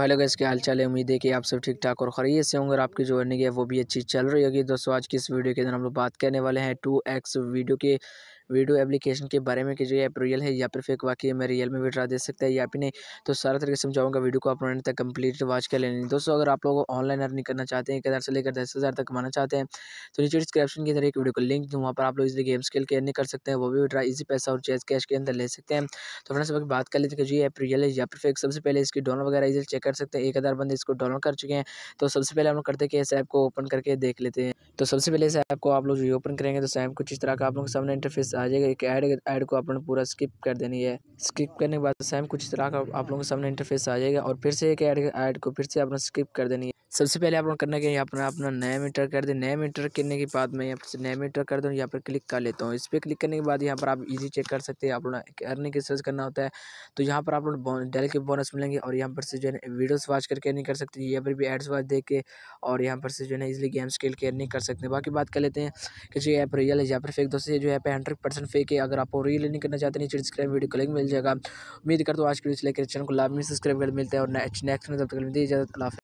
hello guys हाल चाल है उम्मीद है कि आप सब ठीक ठाक और खरीय से होंगे और आपकी जो अर्निंग है वो भी अच्छी चल रही होगी दोस्तों आज की इस वीडियो के अंदर हम लोग बात करने वाले हैं टू एक्स वीडियो के वीडियो एप्लीकेशन के बारे में कि जो ऐप रियल है या फिर फेक वाकई में रियल में विड्रा दे सकता है या फिर नहीं तो सारा तरीके समझाऊंगा वीडियो को आप तक कंप्लीट वॉच कर लेने दोस्तों अगर आप लोग ऑनलाइन अर्निंग करना चाहते हैं एक हज़ार से लेकर दस हज़ार तक कमाना चाहते हैं तो नीचे डिस्क्रिप्शन के अंदर एक वीडियो का लिंक दूँ वहाँ पर आप लोग इजली गेम खेल के अर्निंग कर सकते हैं वो भी विड्रा इजी पैसा और चेज कैश के अंदर ले सकते हैं तो फ्रेंड्स अगर बात कर लेते हैं कि ये ऐप रियल है या फिर फेक सबसे पहले इसकी डाउनलोड वगैरह इजी चेक कर सकते हैं एक हज़ार बंदे इसको डाउनलोड कर चुके हैं तो सबसे पहले हम लोग करते हैं कि इस ऐप को ओपन करके देख लेते हैं तो सबसे पहले इस ऐप को आप लोग जो ओपन करेंगे तो इस ऐप कुछ इस तरह का आप लोग सामने इंटरफेस आ जाएगा एक ऐड ऐड को आप पूरा स्किप कर देनी है स्किप करने के बाद सेम कुछ तरह का आप लोगों के सामने इंटरफेस आ जाएगा और फिर से एक ऐड ऐड को फिर से आपने स्किप कर देनी है सबसे पहले आप लोग करना क्या यहाँ पर अपना नया मीटर कर दें नया मीटर करने के बाद मैं यहाँ से नया मीटर कर दूँ यहाँ पर क्लिक कर लेता हूँ इस पर क्लिक करने के बाद यहाँ पर आप इजी चेक कर सकते हैं आप लोग करने अर्निंग सर्च करना होता है तो यहाँ पर आप लोग डेल के बोनस मिलेंगे और यहाँ पर से जो है वीडियोज़ वॉच करके अर्निंग कर सकते यहाँ पर भी एड्स वॉच देख के और यहाँ पर से जो है इजिली गेम्स खेल के अर्निंग कर सकते हैं बाकी बात कर लेते हैं कि जो ऐप रियल है यहाँ पर फेक दोस्तों जो ऐप है हंड्रेड परसेंट फेक है अगर आप रियल नहीं करना चाहते नीचे डिस्क्राइब वीडियो को लिंक मिल जाएगा उम्मीद करता हूँ आज के वीडियो लेकर चैनल को लाभ में सब्सक्राइब कर मिलता है और नेक्स्ट में तब तक मिलती है